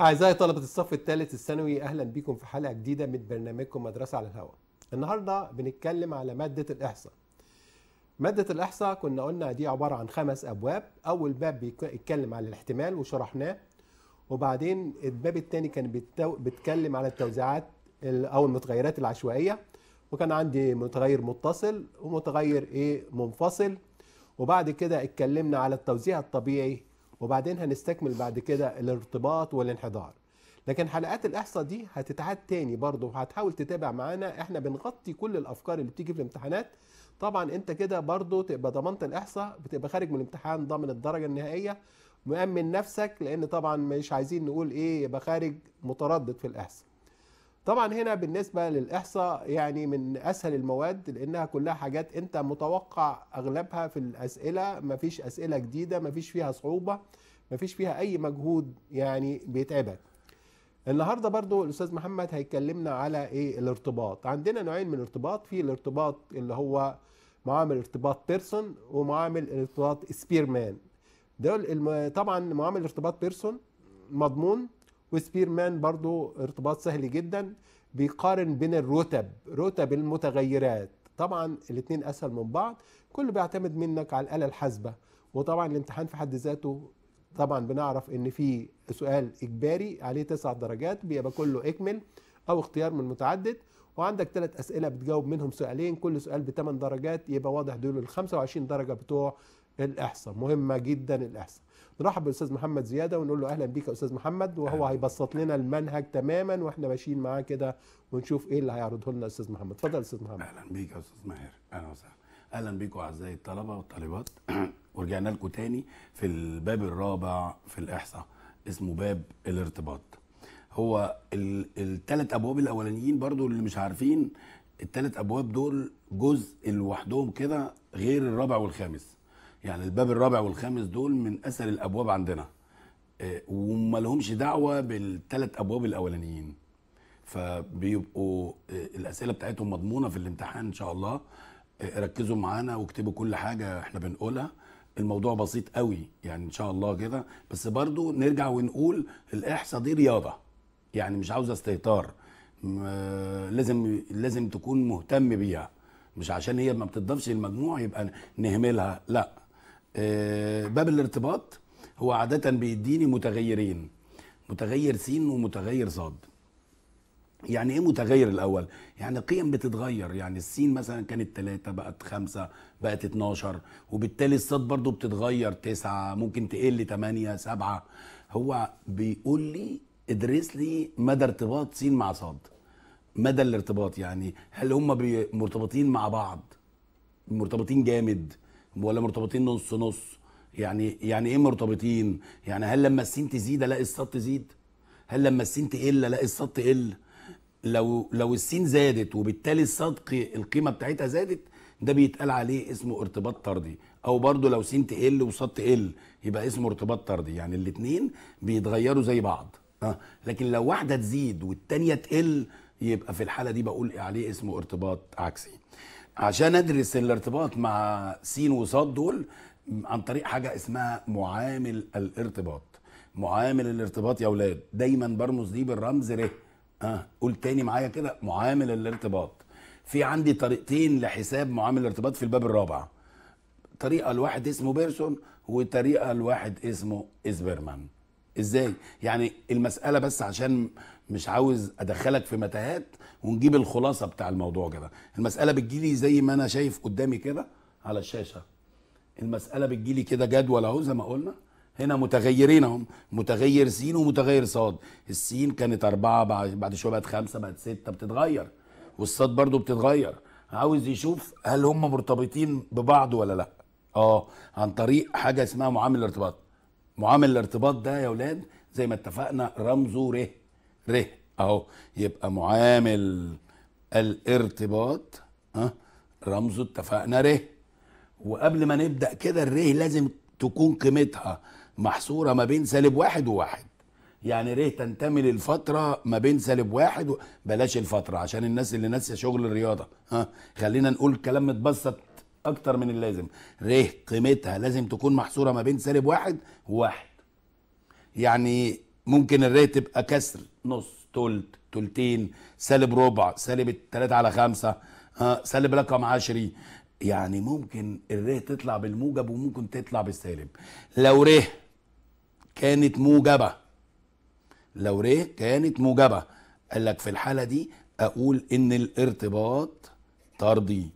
أعزائي طلبة الصف الثالث الثانوي أهلا بكم في حلقة جديدة من برنامجكم مدرسة على الهواء. النهاردة بنتكلم على مادة الإحصاء. مادة الإحصاء كنا قلنا دي عبارة عن خمس أبواب، أول باب بيتكلم على الاحتمال وشرحناه. وبعدين الباب الثاني كان بيتكلم على التوزيعات أو المتغيرات العشوائية. وكان عندي متغير متصل ومتغير إيه منفصل. وبعد كده اتكلمنا على التوزيع الطبيعي وبعدين هنستكمل بعد كده الارتباط والانحدار لكن حلقات الاحصاء دي هتتعاد تاني برضه وهتحاول تتابع معانا احنا بنغطي كل الافكار اللي بتيجي في الامتحانات طبعا انت كده برضه تبقى ضمنت الاحصاء بتبقى خارج من الامتحان ضامن الدرجه النهائيه مأمن نفسك لان طبعا مش عايزين نقول ايه يبقى خارج متردد في الاحصاء طبعا هنا بالنسبة للإحصاء يعني من أسهل المواد لأنها كلها حاجات أنت متوقع أغلبها في الأسئلة مفيش أسئلة جديدة مفيش فيها صعوبة مفيش فيها أي مجهود يعني بيتعبك النهارده برضو الاستاذ محمد هيكلمنا على ايه الارتباط عندنا نوعين من الارتباط في الارتباط اللي هو معامل ارتباط بيرسون ومعامل ارتباط سبيرمان دول طبعا معامل ارتباط بيرسون مضمون وسبيرمان برضو ارتباط سهل جدا بيقارن بين الرتب رتب المتغيرات طبعا الاثنين اسهل من بعض كل بيعتمد منك على الاله الحاسبه وطبعا الامتحان في حد ذاته طبعا بنعرف ان في سؤال اجباري عليه تسع درجات بيبقى كله اكمل او اختيار من متعدد وعندك ثلاث اسئله بتجاوب منهم سؤالين كل سؤال بثمان درجات يبقى واضح دول ال 25 درجه بتوع الاحصاء مهمه جدا الاحصاء نرحب بالاستاذ محمد زياده ونقول له اهلا بيك يا استاذ محمد وهو هيبسط لنا المنهج تماما واحنا ماشيين معاه كده ونشوف ايه اللي هيعرضه لنا استاذ محمد اتفضل استاذ محمد اهلا بيك يا استاذ ماهر اهلا وسهلا اهلا بيكم اعزائي الطلبه والطالبات ورجعنا لكم تاني في الباب الرابع في الاحصاء اسمه باب الارتباط هو الثلاث ابواب الاولانيين برضو اللي مش عارفين الثلاث ابواب دول جزء لوحدهم كده غير الرابع والخامس يعني الباب الرابع والخامس دول من اسهل الابواب عندنا آه، وما لهمش دعوه بالثلاث ابواب الاولانيين فبيبقوا آه، الاسئله بتاعتهم مضمونه في الامتحان ان شاء الله آه، ركزوا معانا واكتبوا كل حاجه احنا بنقولها الموضوع بسيط قوي يعني ان شاء الله كده بس برضو نرجع ونقول الاحصاء دي رياضه يعني مش عاوزه استهتار لازم لازم تكون مهتم بيها مش عشان هي ما بتضافش المجموع يبقى نهملها لا آه، باب الارتباط هو عادة بيديني متغيرين متغير س ومتغير صاد يعني ايه متغير الاول يعني قيم بتتغير يعني السين مثلا كانت ثلاثة بقت خمسة بقت 12 وبالتالي الصاد برضو بتتغير تسعة ممكن تقل ثمانية سبعة هو بيقول لي ادرس لي مدى ارتباط س مع صاد مدى الارتباط يعني هل هم مرتبطين مع بعض مرتبطين جامد ولا مرتبطين نص نص يعني يعني ايه مرتبطين يعني هل لما السين تزيد الاقي الصاد تزيد هل لما السين تقل الاقي الصاد تقل لو لو السين زادت وبالتالي الصاد القيمه بتاعتها زادت ده بيتقال عليه اسمه ارتباط طردي او برضو لو سين تقل وصاد تقل يبقى اسمه ارتباط طردي يعني الاثنين بيتغيروا زي بعض أه. لكن لو واحده تزيد والتانيه تقل يبقى في الحاله دي بقول عليه اسمه ارتباط عكسي عشان ادرس الارتباط مع س وصاد دول عن طريق حاجه اسمها معامل الارتباط معامل الارتباط يا اولاد دايما برمز دي بالرمز ر اه قول تاني معايا كده معامل الارتباط في عندي طريقتين لحساب معامل الارتباط في الباب الرابع طريقه لواحد اسمه بيرسون وطريقه لواحد اسمه اسبرمان ازاي يعني المساله بس عشان مش عاوز ادخلك في متاهات ونجيب الخلاصه بتاع الموضوع كده المساله بتجيلي زي ما انا شايف قدامي كده على الشاشه المساله بتجيلي كده جدول اهو زي ما قلنا هنا متغيرين اهم متغير س ومتغير ص السين كانت أربعة بعد شويه بقت خمسة بقت ستة بتتغير والصاد برضو بتتغير عاوز يشوف هل هم مرتبطين ببعض ولا لا اه عن طريق حاجه اسمها معامل الارتباط معامل الارتباط ده يا اولاد زي ما اتفقنا رمزه ر ر اهو يبقى معامل الارتباط أه؟ رمزه اتفقنا ر وقبل ما نبدا كده الر لازم تكون قيمتها محصوره ما بين سالب واحد وواحد يعني ريه تنتمي للفترة ما بين سالب واحد و... بلاش الفترة عشان الناس اللي ناسية شغل الرياضة ها آه. خلينا نقول كلام متبسط أكتر من اللازم ريه قيمتها لازم تكون محصورة ما بين سالب واحد وواحد يعني ممكن الري تبقى كسر نص تلت تلتين سالب ربع سالب التلاتة على 5 آه، سالب رقم عشري يعني ممكن الري تطلع بالموجب وممكن تطلع بالسالب لو ري كانت موجبه لو ري كانت موجبه قال لك في الحاله دي اقول ان الارتباط طردي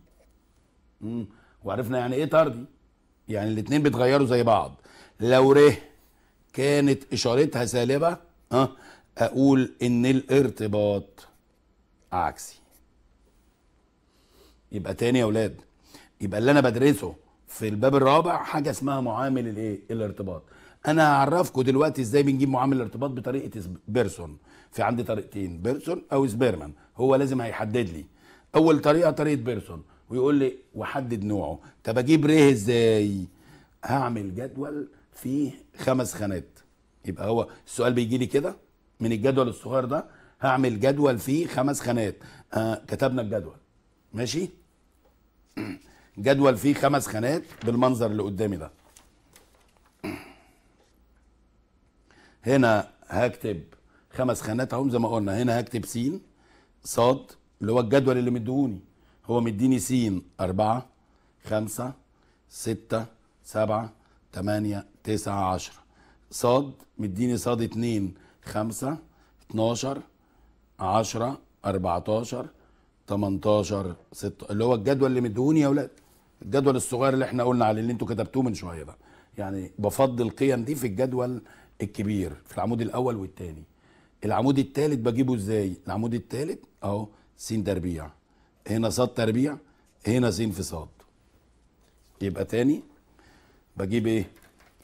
وعرفنا يعني ايه طردي يعني الاتنين بيتغيروا زي بعض لو ره كانت اشارتها سالبه ها اقول ان الارتباط عكسي يبقى تاني يا اولاد يبقى اللي انا بدرسه في الباب الرابع حاجه اسمها معامل الايه الارتباط انا هعرفكم دلوقتي ازاي بنجيب معامل الارتباط بطريقه بيرسون في عندي طريقتين بيرسون او سبيرمان هو لازم هيحدد لي اول طريقه طريقه بيرسون ويقول لي وحدد نوعه طب اجيب ريه ازاي هعمل جدول فيه خمس خانات يبقى هو السؤال بيجي لي كده من الجدول الصغير ده هعمل جدول فيه خمس خانات آه كتبنا الجدول ماشي جدول فيه خمس خانات بالمنظر اللي قدامي ده هنا هكتب خمس خانات اهم زي ما قلنا هنا هكتب س ص اللي هو الجدول اللي مديهوني هو مديني س 4 5 6 7 8 تسعة عشرة صاد مديني صاد اتنين خمسة اتناشر عشرة اربعتاشر تمنتاشر ستة اللي هو الجدول اللي مدهوني يا ولاد الجدول الصغير اللي احنا قلنا عليه اللي انتوا كتبتوه من شوية ده يعني بفضل القيم دي في الجدول الكبير في العمود الاول والتاني العمود التالت بجيبه ازاي العمود التالت اهو س تربيع هنا صاد تربيع هنا س في صاد يبقى تاني بجيب ايه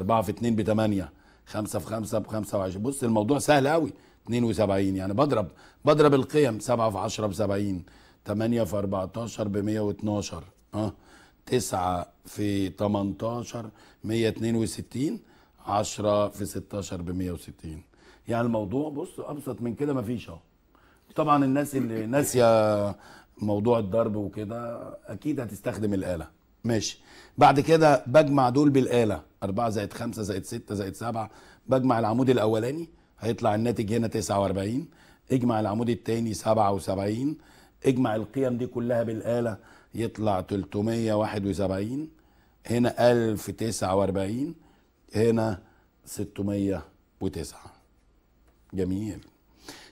4 في 2 ب 8 5 في 5 ب 25 بص الموضوع سهل قوي 72 يعني بضرب بضرب القيم 7 في 10 ب 70 8 في 14 ب 112 اه 9 في 18 162 10 في 16 ب 160 يعني الموضوع بص ابسط من كده مفيش اهو طبعا الناس اللي ناسيه موضوع الضرب وكده اكيد هتستخدم الاله ماشي بعد كده بجمع دول بالآلة 4 زائد 5 زائد 6 زائد 7 بجمع العمود الأولاني هيطلع الناتج هنا 49 اجمع العمود الثاني 77 اجمع القيم دي كلها بالآلة يطلع 371 هنا 1049 هنا 609 جميل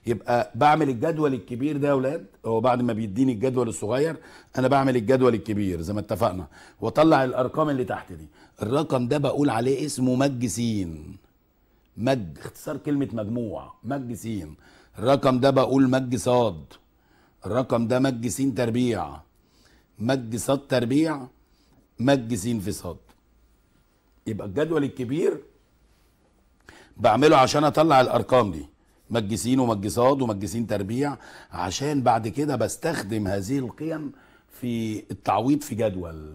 يبقى بعمل الجدول الكبير ده يا اولاد هو بعد ما بيديني الجدول الصغير انا بعمل الجدول الكبير زي ما اتفقنا واطلع الارقام اللي تحت دي الرقم ده بقول عليه اسمه مج س مج اختصار كلمه مجموع مج س الرقم ده بقول مج ص الرقم ده مج س تربيع مج ص تربيع مج س في ص يبقى الجدول الكبير بعمله عشان اطلع الارقام دي مجسين ومجسات ومجسين تربيع عشان بعد كده بستخدم هذه القيم في التعويض في جدول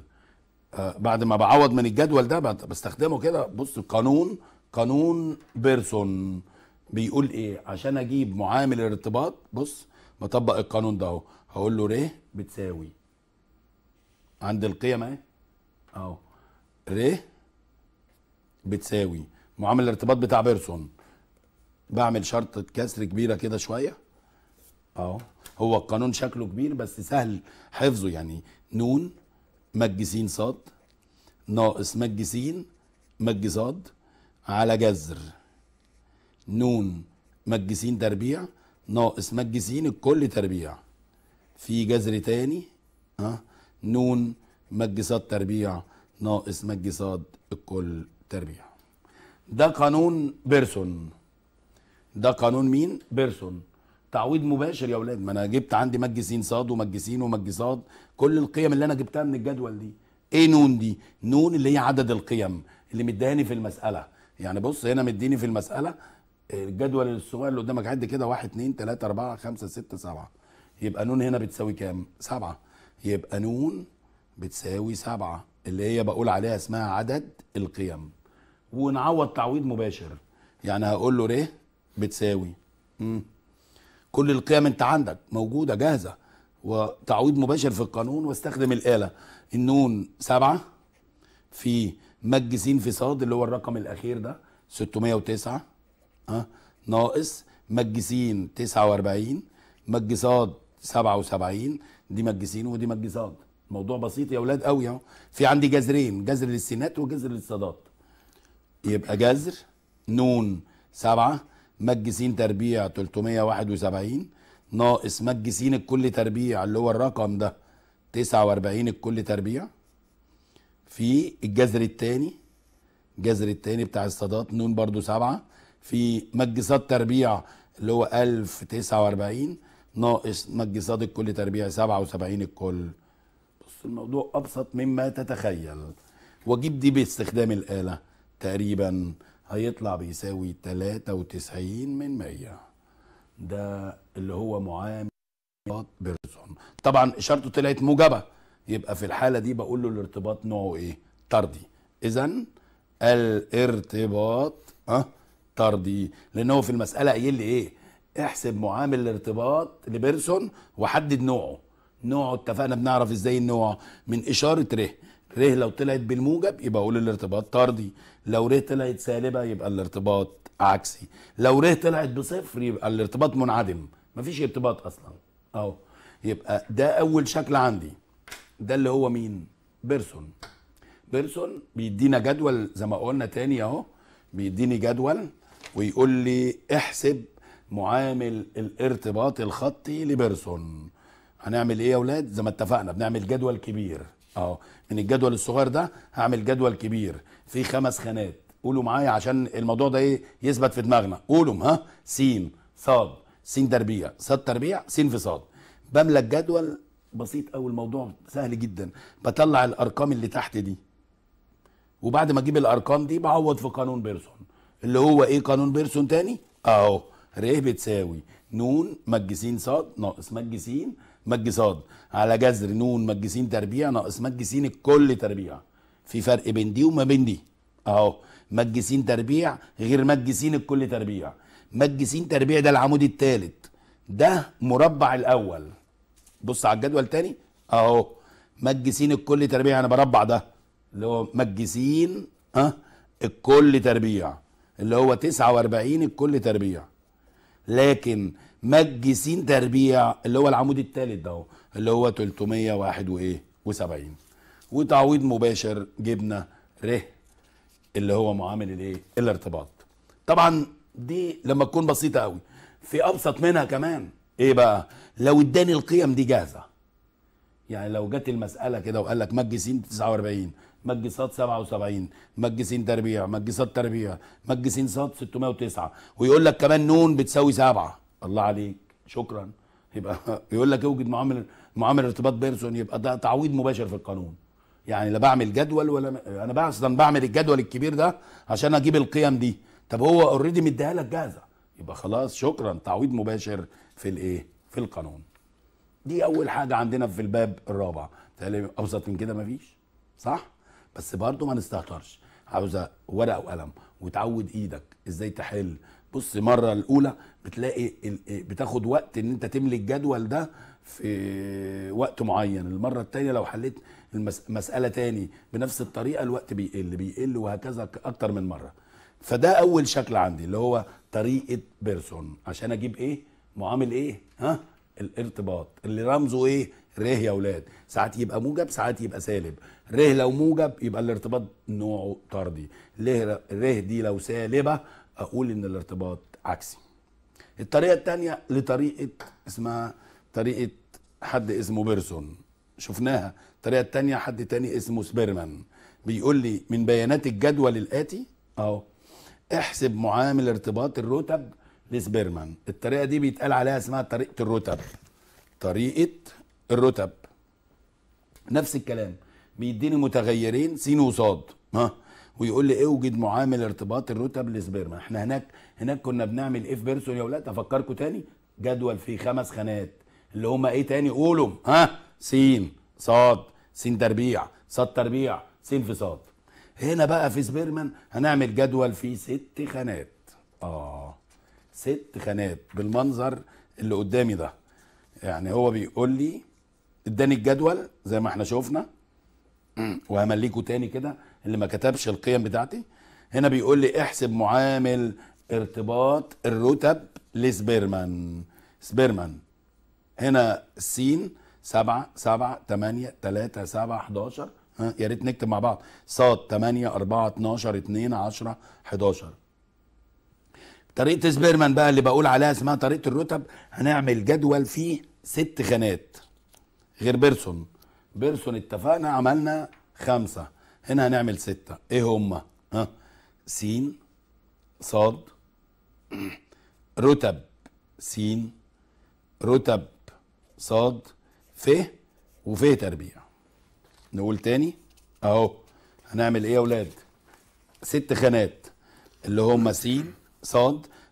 آه، بعد ما بعوض من الجدول ده بستخدمه كده بص قانون قانون بيرسون بيقول ايه عشان اجيب معامل الارتباط بص بطبق القانون ده اهو هقول له ر بتساوي عند القيم اهي اهو ر بتساوي معامل الارتباط بتاع بيرسون بعمل شرطه كسر كبيره كده شويه اهو هو القانون شكله كبير بس سهل حفظه يعني نون مج س صاد ناقص مج س مج صاد على جذر نون مج س تربيع ناقص مج س الكل تربيع في جذر تاني أه؟ نون مج ص تربيع ناقص مج ص الكل تربيع ده قانون بيرسون ده قانون مين بيرسون تعويض مباشر يا اولاد ما انا جبت عندي مج س صاد ومج س ومج كل القيم اللي انا جبتها من الجدول دي ايه نون دي نون اللي هي عدد القيم اللي مداني في المساله يعني بص هنا مديني في المساله الجدول الصغير اللي قدامك عد كده 1 2 3 4 5 6 7 يبقى نون هنا بتساوي كام 7 يبقى نون بتساوي 7 اللي هي بقول عليها اسمها عدد القيم ونعوض تعويض مباشر يعني هقول له ر بتساوي مم. كل القيم انت عندك موجوده جاهزه وتعويض مباشر في القانون واستخدم الاله النون سبعه في مج س في صاد اللي هو الرقم الاخير ده 609 ها آه. ناقص مج س 49 مج صاد 77 دي مج س ودي مج صاد الموضوع بسيط يا اولاد قوي اهو في عندي جذرين جذر للسينات وجذر للصادات يبقى جذر نون سبعة مجزين تربيع 371 ناقص مجزين الكل تربيع اللي هو الرقم ده 49 الكل تربيع في الجذر الثاني الجذر الثاني بتاع الصادات نون برضو سبعة في مجزات تربيع اللي هو 1049 ناقص مجزات الكل تربيع 77 الكل بص الموضوع أبسط مما تتخيل وأجيب دي باستخدام الآلة تقريباً هيطلع بيساوي 93 من 100 ده اللي هو معامل بيرسون طبعا اشارته طلعت موجبه يبقى في الحاله دي بقول له الارتباط نوعه ايه طردي اذا الارتباط اه طردي لان هو في المساله قايل لي ايه احسب معامل الارتباط لبيرسون وحدد نوعه نوعه اتفقنا بنعرف ازاي النوع من اشاره ر ر لو طلعت بالموجب يبقى اقول الارتباط طردي لو ر طلعت سالبه يبقى الارتباط عكسي لو ر طلعت بصفر يبقى الارتباط منعدم مفيش ارتباط اصلا اهو يبقى ده اول شكل عندي ده اللي هو مين بيرسون بيرسون بيدينا جدول زي ما قلنا تاني اهو بيديني جدول ويقول لي احسب معامل الارتباط الخطي لبيرسون هنعمل ايه يا اولاد زي ما اتفقنا بنعمل جدول كبير اهو من الجدول الصغير ده هعمل جدول كبير فيه خمس خانات قولوا معايا عشان الموضوع ده ايه يثبت في دماغنا قولوا ها س ص س تربيع ص تربيع س في ص بملى الجدول بسيط قوي الموضوع سهل جدا بطلع الارقام اللي تحت دي وبعد ما اجيب الارقام دي بعوض في قانون بيرسون اللي هو ايه قانون بيرسون تاني اهو ر بتساوي ن مج س ص ناقص مج س مج صاد على جذر نون مجسين تربيع ناقص مجسين الكل تربيع في فرق بين دي وما بين دي اهو مجسين تربيع غير مجسين الكل تربيع مجسين تربيع ده العمود الثالث ده مربع الاول بص على الجدول تاني اهو مجسين الكل تربيع انا بربع ده اللي هو مجسين اه الكل تربيع اللي هو 49 الكل تربيع لكن مجسين تربيع اللي هو العمود الثالث ده اللي هو 371 وتعويض مباشر جبنا ر اللي هو معامل الايه الارتباط طبعا دي لما تكون بسيطه قوي في ابسط منها كمان ايه بقى لو اداني القيم دي جاهزه يعني لو جت المساله كده وقال لك مج س 49 مج صاد 77 مج س تربيع مج صاد تربيع مج س صاد 609 ويقول لك كمان نون بتساوي 7 الله عليك شكرا يبقى يقول لك اوجد معامل معامل ارتباط بيرسون يبقى ده تعويض مباشر في القانون يعني لا بعمل جدول ولا انا بعمل الجدول الكبير ده عشان اجيب القيم دي طب هو اوريدي مديها لك جاهزه يبقى خلاص شكرا تعويض مباشر في الايه في القانون دي اول حاجه عندنا في الباب الرابع ابسط من كده مفيش صح بس برضه ما نستهترش عاوزه ورقه وقلم وتعود ايدك ازاي تحل بص مره الاولى بتلاقي إيه، بتاخد وقت ان انت تملي الجدول ده في وقت معين المره الثانيه لو حليت المساله تاني بنفس الطريقه الوقت بيقل بيقل وهكذا اكتر من مره فده اول شكل عندي اللي هو طريقه بيرسون عشان اجيب ايه معامل ايه ها الارتباط اللي رمزه ايه ر يا اولاد ساعات يبقى موجب ساعات يبقى سالب ر لو موجب يبقى الارتباط نوعه طردي ر دي لو سالبه اقول ان الارتباط عكسي الطريقه الثانيه لطريقه اسمها طريقه حد اسمه بيرسون شفناها الطريقه الثانيه حد تاني اسمه سبيرمان بيقول لي من بيانات الجدول الاتي اهو احسب معامل ارتباط الرتب لسبيرمان الطريقه دي بيتقال عليها اسمها طريقه الرتب طريقه الرتب نفس الكلام بيديني متغيرين س وصاد ها ويقول لي اوجد معامل ارتباط الرتب لسبيرما احنا هناك هناك كنا بنعمل ايه في بيرسون يا ولاد افكركم تاني جدول فيه خمس خانات اللي هما ايه تاني قولوا ها سين صاد سين تربيع صاد تربيع سين في صاد هنا بقى في سبيرمان هنعمل جدول فيه ست خانات اه ست خانات بالمنظر اللي قدامي ده يعني هو بيقول لي اداني الجدول زي ما احنا شفنا وهمليكوا تاني كده اللي ما كتبش القيم بتاعتي هنا بيقول لي احسب معامل ارتباط الرتب لسبيرمان سبيرمان هنا س 7 7 8 3 7 11 ها يا ريت نكتب مع بعض ص 8 4 12 2 10 11 طريقة سبيرمان بقى اللي بقول عليها اسمها طريقة الرتب هنعمل جدول فيه ست خانات غير بيرسون بيرسون اتفقنا عملنا خمسة هنا هنعمل ستة ايه هما ها س ص رتب س رتب ص ف وف تربيع نقول تاني اهو هنعمل ايه يا اولاد ست خانات اللي هما س ص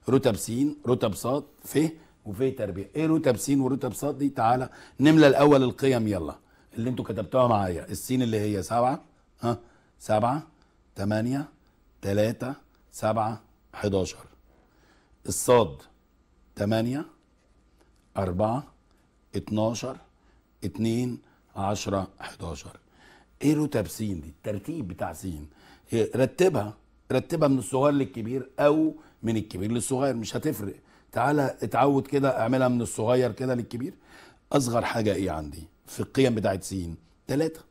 رتب س رتب ص ف وف تربيع ايه رتب س ورتب ص دي تعالى نملى الاول القيم يلا اللي انتوا كتبتوها معايا السين اللي هي سبعه ها سبعة تمانية تلاتة سبعة حداشر الصاد تمانية أربعة اتناشر اتنين عشرة حداشر ايه رتب سين دي الترتيب بتاع سين رتبها رتبها من الصغير للكبير او من الكبير للصغير مش هتفرق تعالى اتعود كده اعملها من الصغير كده للكبير اصغر حاجه ايه عندي في القيم بتاعت سين ثلاثة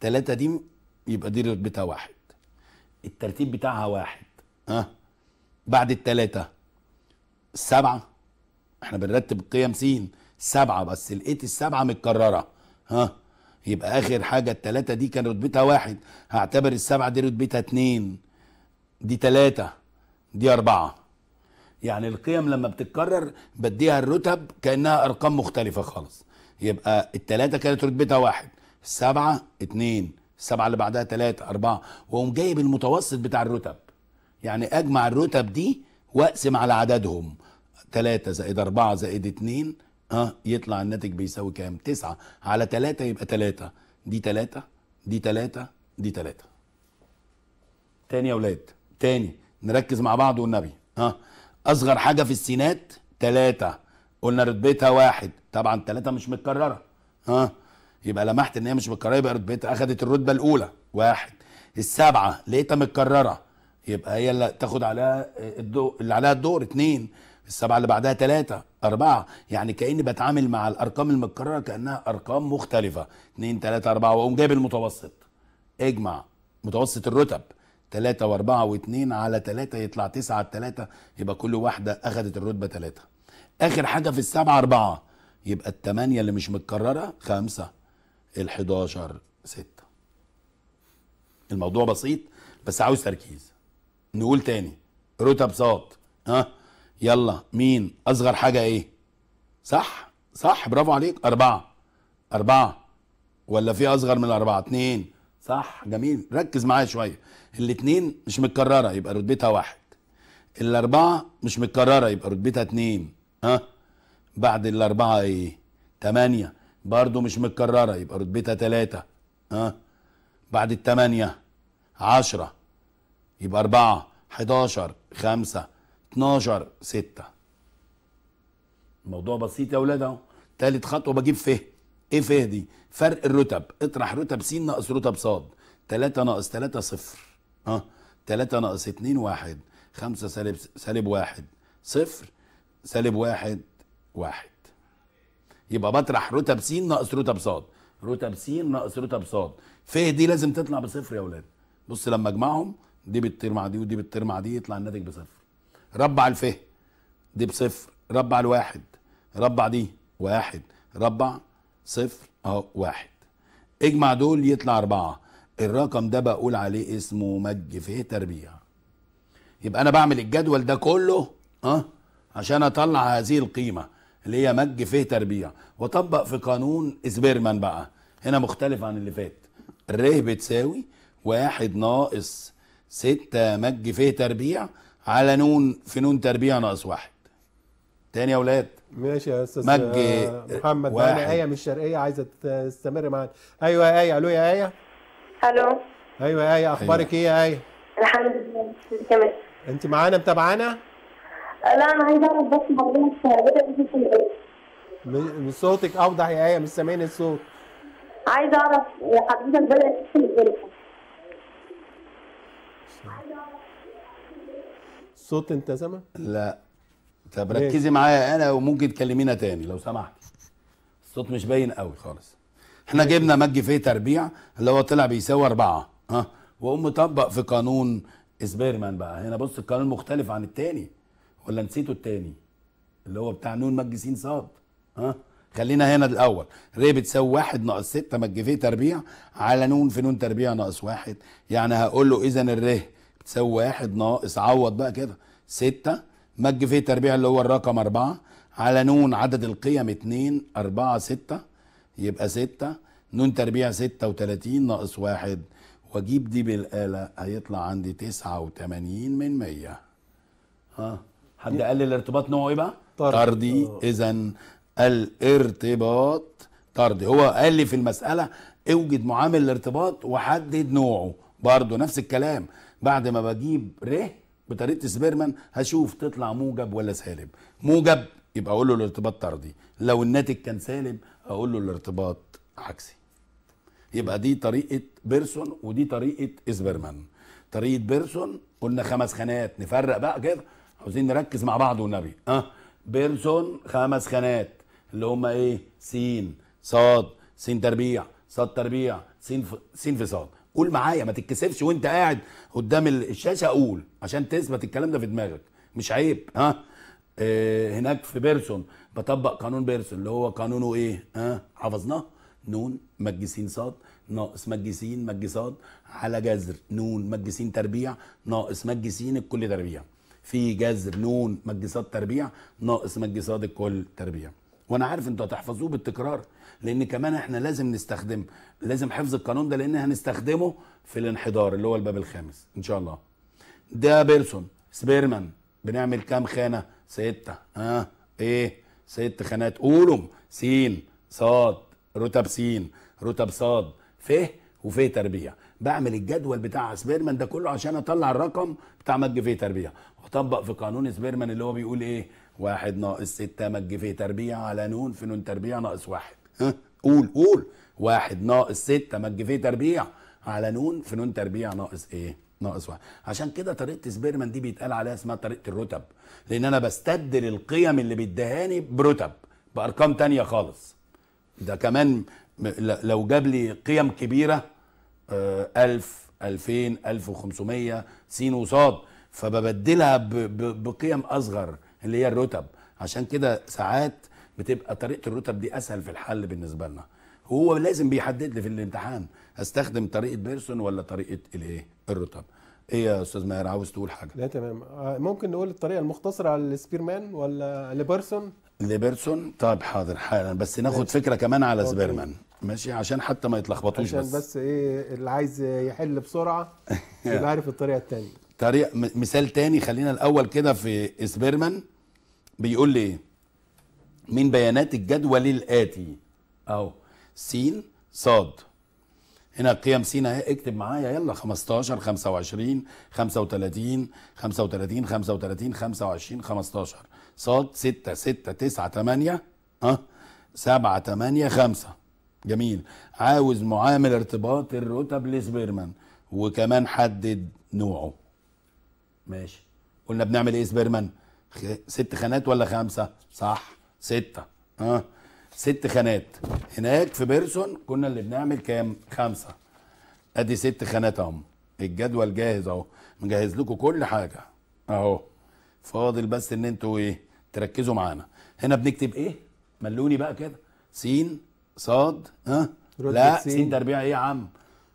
ثلاثة دي يبقى دي رتبتها واحد الترتيب بتاعها واحد ها أه؟ بعد الثلاثة السبعة احنا بنرتب القيم سين سبعة بس لقيت السبعة متكررة ها أه؟ يبقى اخر حاجة الثلاثة دي كان رتبتها واحد هعتبر السبعة دي رتبتها اتنين دي ثلاثة دي اربعة يعني القيم لما بتتكرر بديها الرتب كأنها ارقام مختلفة خالص يبقى الثلاثة كانت رتبتها واحد السبعة اتنين السبعه اللي بعدها ثلاثه اربعه واقوم جايب المتوسط بتاع الرتب يعني اجمع الرتب دي واقسم على عددهم ثلاثه زائد اربعه زائد اتنين ها آه، يطلع الناتج بيساوي كام؟ تسعه على ثلاثه يبقى ثلاثه دي ثلاثه دي ثلاثه دي ثلاثه تاني يا ولاد تاني نركز مع بعض والنبي ها آه، اصغر حاجه في السينات ثلاثه قلنا رتبتها واحد طبعا ثلاثه مش متكرره ها آه، يبقى لمحت ان هي مش متكرره يبقى رتبتها اخذت الرتبه الاولى واحد السبعه لقيتها متكرره يبقى هي اللي تاخد عليها آه، الضوء اللي عليها الدور اثنين السبعه اللي بعدها ثلاثه أربعة يعني كأني بتعامل مع الأرقام المتكررة كأنها أرقام مختلفة اثنين ثلاثه أربعة وأقوم جايب المتوسط اجمع متوسط الرتب ثلاثة وأربعة واثنين على ثلاثة يطلع تسعة على ثلاثة يبقى كل واحدة أخذت الرتبة ثلاثة آخر حاجة في السبعة أربعة يبقى الثمانية اللي مش متكررة خمسة ال 11 6 الموضوع بسيط بس عاوز تركيز نقول تاني رتب صاد ها يلا مين اصغر حاجه ايه صح صح برافو عليك أربعة أربعة ولا في أصغر من أربعة اتنين صح جميل ركز معايا شوية الاتنين مش متكررة يبقى رتبتها واحد الأربعة مش متكررة يبقى رتبتها اتنين ها بعد الأربعة إيه تمانية برضه مش متكرره يبقى رتبتها تلاتة ها بعد التمانية عشرة يبقى أربعة حداشر خمسة اتناشر ستة الموضوع بسيط يا ولاد اهو تالت خطوة بجيب فيه ايه فيه دي فرق الرتب اطرح رتب س ناقص رتب ص تلاتة ناقص تلاتة صفر ها تلاتة ناقص اتنين واحد خمسة سالب سالب واحد صفر سالب واحد واحد يبقى بطرح رتب س ناقص رتب ص رتب س ناقص رتب ص ف دي لازم تطلع بصفر يا ولاد بص لما اجمعهم دي مع دي ودي مع دي يطلع الناتج بصفر ربع الف دي بصفر ربع الواحد ربع دي واحد ربع صفر اهو واحد اجمع دول يطلع أربعة الرقم ده بقول عليه اسمه مج في تربيع يبقى انا بعمل الجدول ده كله اه عشان اطلع هذه القيمه اللي هي مج فيه تربيع وطبق في قانون سبيرمان بقى هنا مختلف عن اللي فات ر بتساوي واحد ناقص ستة مج فيه تربيع على نون في نون تربيع ناقص واحد تاني يا ولاد ماشي يا استاذ مج محمد واحد. ايه من الشرقيه عايزه تستمر معانا ايوه يا ايه الو يا ايه الو ايوه يا ايه اخبارك أيوة. ايه يا ايه الحمد لله تمام انت معانا متابعانا لا انا عايزه اعرف بس حضرتك بدات ايه بصوتك اوضح يا ايه مش سامعين الصوت عايزه اعرف حضرتك بدات تسمع ايه الصوت انت سامع؟ لا طب ركزي معايا انا وممكن تكلمينا تاني لو سمحت الصوت مش باين قوي خالص احنا جبنا مجي فيه تربيع اللي هو طلع بيساوي اربعه ها واقوم مطبق في قانون اسبيرمان بقى هنا بص القانون مختلف عن التاني ولا نسيته التاني اللي هو بتاع نون مج س صاد ها خلينا هنا الاول ر بتساوي واحد ناقص ستة مج في تربيع على نون في نون تربيع ناقص واحد يعني هقول له اذا الر بتساوي واحد ناقص عوض بقى كده ستة مج في تربيع اللي هو الرقم أربعة على نون عدد القيم اتنين أربعة ستة يبقى ستة نون تربيع ستة وتلاتين ناقص واحد واجيب دي بالآلة هيطلع عندي تسعة وتمانين من مية ها حد قال لي الارتباط نوعه ايه بقى؟ طردي, طردي. آه. اذا الارتباط طردي هو قال لي في المساله اوجد معامل الارتباط وحدد نوعه برضه نفس الكلام بعد ما بجيب ر بطريقه سبيرمان هشوف تطلع موجب ولا سالب موجب يبقى اقول له الارتباط طردي لو الناتج كان سالب اقول له الارتباط عكسي يبقى دي طريقه بيرسون ودي طريقه اسبرمان طريقه بيرسون قلنا خمس خانات نفرق بقى كده عاوزين نركز مع بعض والنبي اه بيرسون خمس خانات اللي هم ايه سين صاد سين تربيع صاد تربيع سين ف... سين في صاد قول معايا ما تتكسفش وانت قاعد قدام الشاشه قول عشان تثبت الكلام ده في دماغك مش عيب ها آه هناك في بيرسون بطبق قانون بيرسون اللي هو قانونه ايه ها حفظناه نون مجسين صاد ناقص مجسين مجسات على جذر نون مجسين تربيع ناقص مجسين الكل تربيع في جذر نون مجسات تربيع ناقص مجسات الكل تربيع وانا عارف انتوا هتحفظوه بالتكرار لان كمان احنا لازم نستخدم لازم حفظ القانون ده لان هنستخدمه في الانحدار اللي هو الباب الخامس ان شاء الله ده بيرسون سبيرمان بنعمل كام خانه سته ها آه. ايه ست خانات قولهم سين صاد رتب سين رتب صاد فه وفي تربيع بعمل الجدول بتاع سبيرمان ده كله عشان اطلع الرقم بتاع مج في تربيع واطبق في قانون سبيرمان اللي هو بيقول ايه واحد ناقص ستة مج في تربيع على نون في نون تربيع ناقص واحد ها قول قول واحد ناقص ستة مج في تربيع على نون في نون تربيع ناقص ايه ناقص واحد عشان كده طريقه سبيرمان دي بيتقال عليها اسمها طريقه الرتب لان انا بستبدل القيم اللي بيدهاني برتب بارقام تانية خالص ده كمان لو جاب لي قيم كبيره 1000 2000 1500 س وصاد فببدلها بقيم اصغر اللي هي الرتب عشان كده ساعات بتبقى طريقه الرتب دي اسهل في الحل بالنسبه لنا هو لازم بيحدد لي في الامتحان هستخدم طريقه بيرسون ولا طريقه الايه الرتب ايه يا استاذ ماهر عاوز تقول حاجه لا تمام آه، ممكن نقول الطريقه المختصره على السبيرمان ولا لبيرسون لبيرسون طيب حاضر حالا بس ناخد فكره كمان على سبيرمان ماشي عشان حتى ما يتلخبطوش عشان بس بس ايه اللي عايز يحل بسرعه يبقى عارف الطريقه الثانيه طريقه مثال تاني خلينا الاول كده في اسبيرمان بيقول لي ايه من بيانات الجدول الاتي اهو س صاد هنا قيم س اهي اكتب معايا يلا 15 25 35 35 35 25 15 صاد 6 6 9 8 ها 7 8 5 جميل عاوز معامل ارتباط الرتب لسبيرمان وكمان حدد نوعه ماشي قلنا بنعمل ايه سبيرمان خ... ست خانات ولا خمسه صح سته ها أه. ست خانات هناك في بيرسون كنا اللي بنعمل كام خمسه ادي ست خانات اهم الجدول جاهز اهو مجهز لكم كل حاجه اهو فاضل بس ان انتوا ايه تركزوا معانا هنا بنكتب ايه ملوني بقى كده سين صاد ها لا سين تربيع ايه يا عم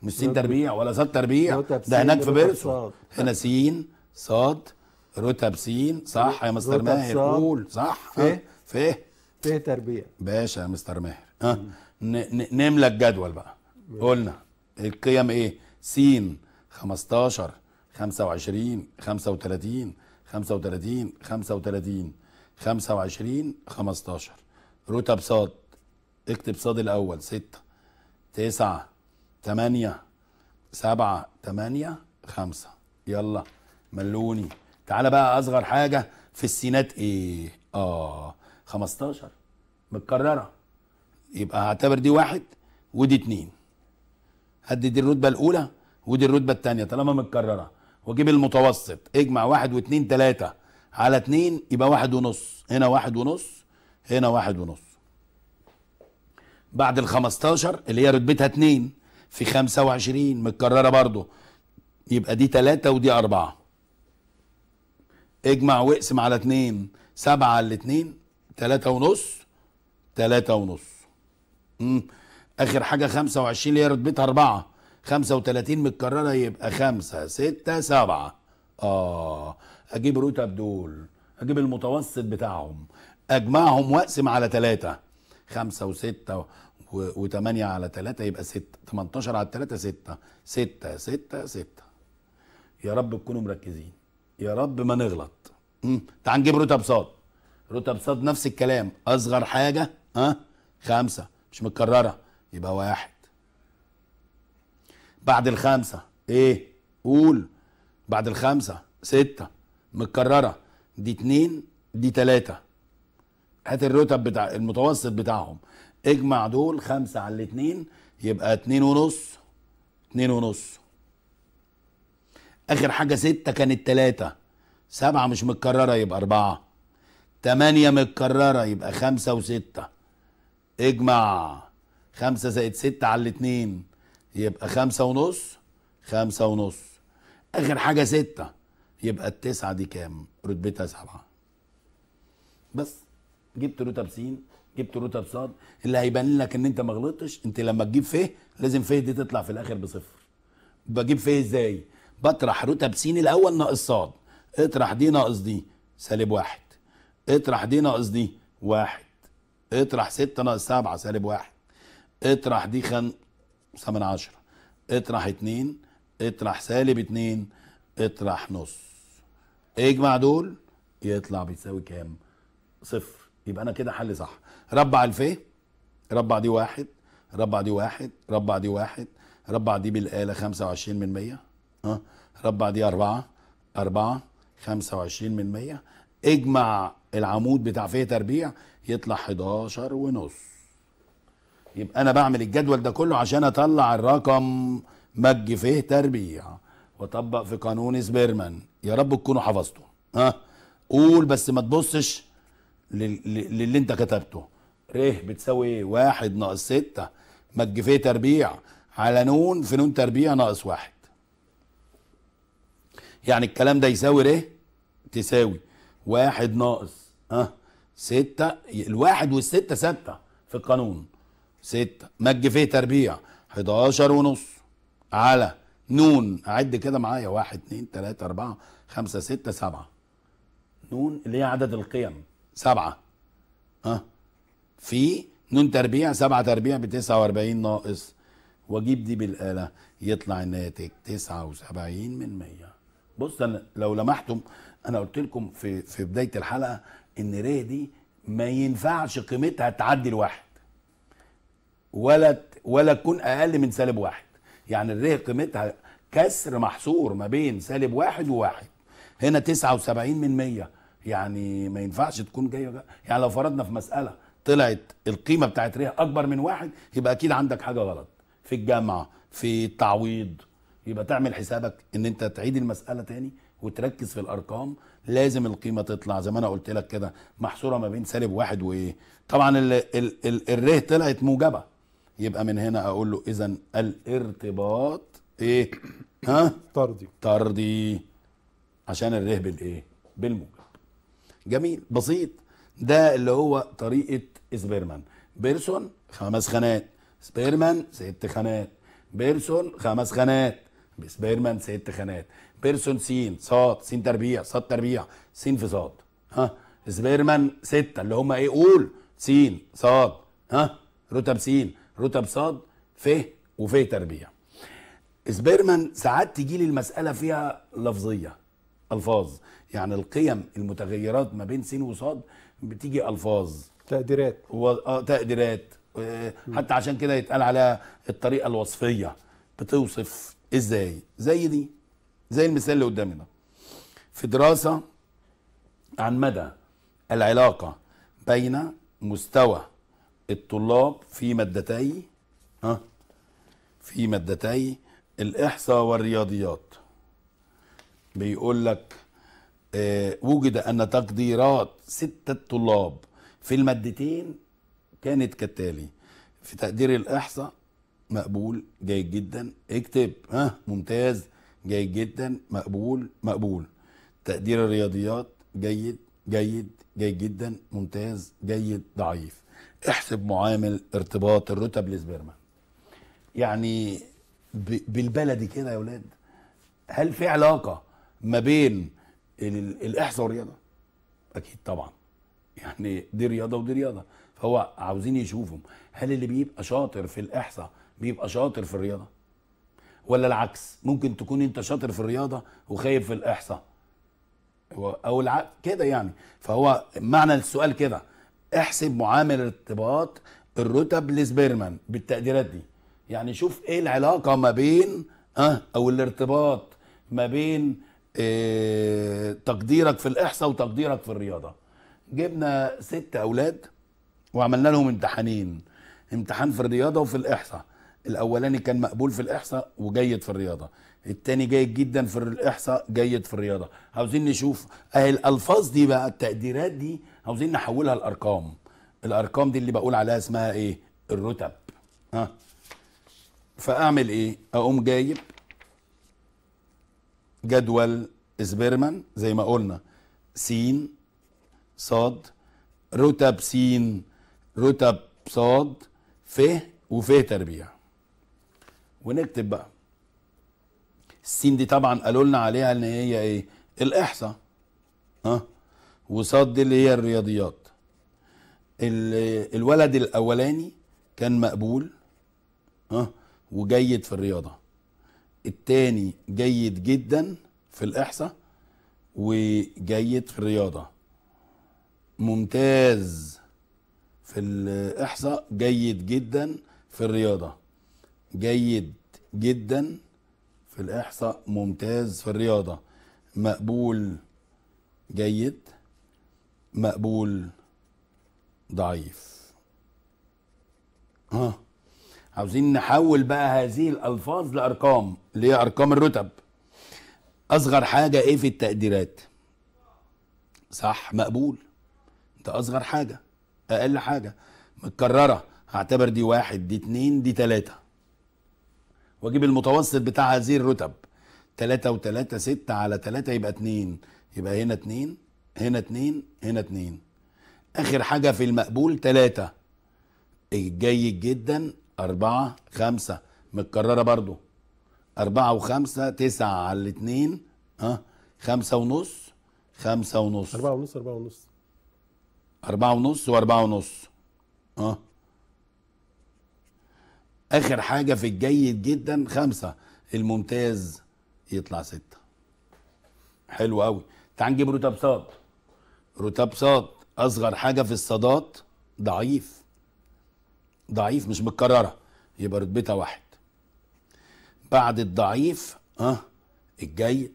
مش سين تربيع ولا صاد تربيع ده هناك في بيرسو هنا سين صاد رتب سين صح يا مستر ماهر قول صح فيه فيه فيه تربيع باشا يا مستر ماهر ها نملى الجدول بقى قلنا القيم ايه سين 15 25 35 35 35 25 15 رتب صاد اكتب صاد الأول ستة تسعة تمانية سبعة تمانية خمسة يلا ملوني تعالى بقى أصغر حاجة في السينات إيه؟ آه 15 متكررة يبقى هعتبر دي واحد ودي اتنين هدي دي الرتبة الأولى ودي الرتبة التانية طالما متكررة واجيب المتوسط اجمع واحد واتنين تلاتة على اتنين يبقى واحد ونص هنا واحد ونص هنا واحد ونص بعد ال 15 اللي هي رتبتها 2 في 25 متكرره برضه يبقى دي 3 ودي 4 اجمع واقسم على 2 7 على 2 3 ونص 3 ونص امم اخر حاجه 25 اللي هي رتبتها 4 35 متكرره يبقى 5 6 7 اه اجيب رتب دول اجيب المتوسط بتاعهم اجمعهم واقسم على 3 5 و6 و8 على 3 يبقى 6 18 على 3 6 6 6 6 يا رب تكونوا مركزين يا رب ما نغلط تعال نجيب رتب صاد رتب صاد نفس الكلام اصغر حاجه ها خمسه مش متكرره يبقى واحد بعد الخمسه ايه قول بعد الخمسه سته متكرره دي اتنين دي تلاته هات الرتب بتاع المتوسط بتاعهم اجمع دول خمسة على الاتنين يبقى اتنين ونص اتنين ونص اخر حاجة ستة كانت تلاتة سبعة مش متكررة يبقى اربعة تمانية متكررة يبقى خمسة وستة اجمع خمسة زائد ستة على الاتنين يبقى خمسة ونص خمسة ونص اخر حاجة ستة يبقى التسعة دي كام رتبتها سبعة بس جبت رتب س جبت رتب ص اللي هيبان لك ان انت ما غلطتش انت لما تجيب فيه لازم فيه دي تطلع في الاخر بصفر بجيب فيه ازاي بطرح رتب س الاول ناقص ص اطرح دي ناقص دي سالب واحد اطرح دي ناقص دي واحد اطرح ستة ناقص سبعة سالب واحد اطرح دي خم ثمن عشرة اطرح اتنين اطرح سالب اتنين اطرح نص اجمع إيه دول يطلع بيساوي كام صفر يبقى انا كده حل صح ربع الف ربع دي واحد ربع دي واحد ربع دي واحد ربع دي بالآلة 25 من 100 اه ربع دي أربعة أربعة 25 من 100 اجمع العمود بتاع فيه تربيع يطلع 11 ونص يبقى أنا بعمل الجدول ده كله عشان أطلع الرقم مج فيه تربيع وأطبق في قانون سبيرمان يا رب تكونوا حفظتوا ها أه؟ قول بس ما تبصش للي انت كتبته ر بتساوي واحد ناقص ستة مج ف تربيع على نون في نون تربيع ناقص واحد يعني الكلام ده يساوي ر تساوي واحد ناقص ها ستة الواحد والستة ستة في القانون ستة مج ف تربيع 11 ونص على نون اعد كده معايا واحد اتنين تلاتة اربعة خمسة ستة سبعة نون اللي هي عدد القيم سبعة ها في نون تربيع سبعة تربيع بتسعة واربعين ناقص واجيب دي بالآلة يطلع الناتج تسعة وسبعين من مية بص أنا لو لمحتم أنا قلت لكم في في بداية الحلقة إن ريه دي ما ينفعش قيمتها تعدي الواحد ولا ولا تكون أقل من سالب واحد يعني الريه قيمتها كسر محصور ما بين سالب واحد وواحد هنا تسعة وسبعين من مية يعني ما ينفعش تكون جايه يعني لو فرضنا في مساله طلعت القيمه بتاعت ريها اكبر من واحد يبقى اكيد عندك حاجه غلط في الجامعه في التعويض يبقى تعمل حسابك ان انت تعيد المساله تاني وتركز في الارقام لازم القيمه تطلع زي ما انا قلت لك كده محصوره ما بين سالب واحد وايه طبعا ال ال ال الره طلعت موجبه يبقى من هنا اقول له اذا الارتباط ايه ها طردي طردي عشان الره بالايه بالموجب جميل بسيط ده اللي هو طريقه سبيرمان بيرسون خمس خانات سبيرمان ست خانات بيرسون خمس خانات سبيرمان ست خانات بيرسون سين صاد سين تربيع صاد تربيع سين في صاد ها سبيرمان ستة اللي هم ايه قول سين صاد ها رتب سين رتب صاد ف وف تربيع سبيرمان ساعات تجي لي المسألة فيها لفظية الفاظ يعني القيم المتغيرات ما بين سين وصاد بتيجي الفاظ تقديرات و... اه تقديرات آه حتى عشان كده يتقال عليها الطريقه الوصفيه بتوصف ازاي زي دي زي المثال اللي قدامنا ده في دراسه عن مدى العلاقه بين مستوى الطلاب في مادتي ها في مادتي الاحصاء والرياضيات بيقول لك آه، وجد أن تقديرات ستة طلاب في المادتين كانت كالتالي في تقدير الإحصاء مقبول جيد جدا اكتب ها ممتاز جيد جدا مقبول مقبول تقدير الرياضيات جيد جيد جيد جدا ممتاز جيد ضعيف احسب معامل ارتباط الرتب لسبيرما يعني بالبلدي كده يا ولاد هل في علاقه ما بين الاحصاء والرياضه اكيد طبعا يعني دي رياضه ودي رياضه فهو عاوزين يشوفوا هل اللي بيبقى شاطر في الاحصاء بيبقى شاطر في الرياضه ولا العكس ممكن تكون انت شاطر في الرياضه وخايف في الاحصاء او العكس كده يعني فهو معنى السؤال كده احسب معامل ارتباط الرتب لسبيرمان بالتقديرات دي يعني شوف ايه العلاقه ما بين اه او الارتباط ما بين آه، تقديرك في الاحصاء وتقديرك في الرياضه جبنا ست اولاد وعملنا لهم امتحانين امتحان في الرياضه وفي الاحصاء الاولاني كان مقبول في الاحصاء وجيد في الرياضه التاني جيد جدا في الاحصاء جيد في الرياضه عاوزين نشوف اهي الالفاظ دي بقى التقديرات دي عاوزين نحولها لارقام الارقام دي اللي بقول عليها اسمها ايه الرتب ها فاعمل ايه اقوم جايب جدول اسبرمان زي ما قلنا س صاد رتب س رتب صاد ف وف تربيع ونكتب بقى السين دي طبعا قالوا لنا عليها ان هي ايه الاحصاء ها وص وصاد دي اللي هي الرياضيات الولد الاولاني كان مقبول ها وجيد في الرياضه التاني جيد جدا في الإحصاء وجيد في الرياضة ممتاز في الإحصاء جيد جدا في الرياضة جيد جدا في الإحصاء ممتاز في الرياضة مقبول جيد مقبول ضعيف ها عاوزين نحول بقى هذه الالفاظ لارقام اللي هي ارقام الرتب اصغر حاجه ايه في التقديرات صح مقبول ده اصغر حاجه اقل حاجه متكرره هعتبر دي واحد دي اتنين دي تلاته واجيب المتوسط بتاع هذه الرتب تلاته وتلاته ستة على تلاته يبقى اتنين يبقى هنا اتنين هنا اتنين هنا اتنين اخر حاجه في المقبول تلاته الجيد جدا أربعة خمسة متكررة برضو أربعة وخمسة تسعة على الاتنين ها أه؟ خمسة ونص خمسة ونص أربعة ونص أربعة ونص أربعة ونص وأربعة ونص ها أه؟ آخر حاجة في الجيد جدا خمسة الممتاز يطلع ستة حلو قوي تعال نجيب رتبساط صاد أصغر حاجة في الصادات ضعيف ضعيف مش متكرره يبقى رتبتها واحد بعد الضعيف اه الجيد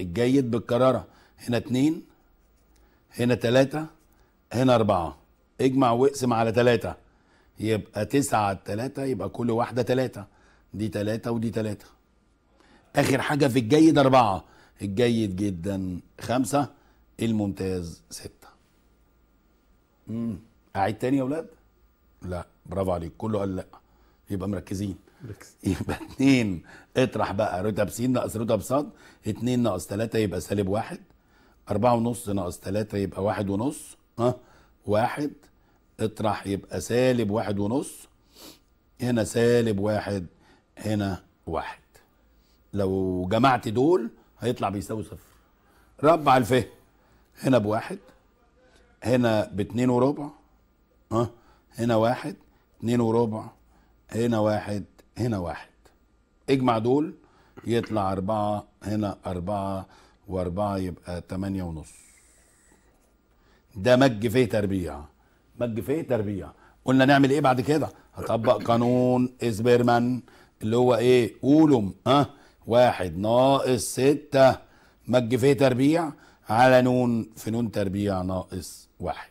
الجيد بالكرارة هنا اتنين هنا تلاتة هنا اربعة اجمع واقسم على تلاتة يبقى تسعة تلاتة يبقى كل واحدة تلاتة دي تلاتة ودي تلاتة اخر حاجة في الجيد اربعة الجيد جدا خمسة الممتاز ستة امم اعيد تاني يا ولاد لا برافو عليك كله قال لا يبقى مركزين يبقى اتنين اطرح بقى رتب س ناقص رتب ص اتنين ناقص تلاتة يبقى سالب واحد أربعة ونص ناقص تلاتة يبقى واحد ونص ها واحد اطرح يبقى سالب واحد ونص هنا سالب واحد هنا واحد لو جمعت دول هيطلع بيساوي صفر ربع الفهم هنا بواحد هنا باتنين وربع ها هنا واحد اتنين وربع هنا واحد هنا واحد اجمع دول يطلع أربعة هنا أربعة وأربعة يبقى تمانية ونص ده مج فيه تربيع مج فيه تربيع قلنا نعمل ايه بعد كده هطبق قانون اسبيرمان اللي هو ايه قولم ها أه؟ واحد ناقص ستة مج فيه تربيع على نون في نون تربيع ناقص واحد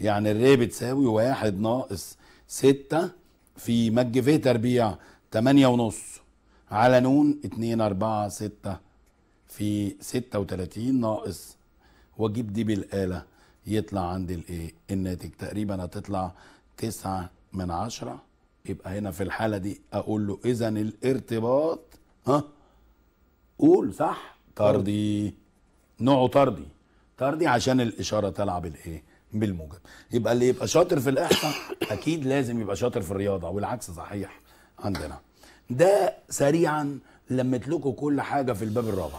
يعني الري بتساوي واحد ناقص ستة في مج في تربيع تمانية ونص على نون اتنين أربعة ستة في ستة وتلاتين ناقص وأجيب دي بالآلة يطلع عندي الإيه الناتج تقريبا هتطلع تسعة من عشرة يبقى هنا في الحالة دي أقول له إذا الارتباط ها قول صح طردي نوعه طردي طردي عشان الإشارة تلعب الإيه بالموجب يبقى اللي يبقى شاطر في الاحصاء اكيد لازم يبقى شاطر في الرياضه والعكس صحيح عندنا ده سريعا لمت لكم كل حاجه في الباب الرابع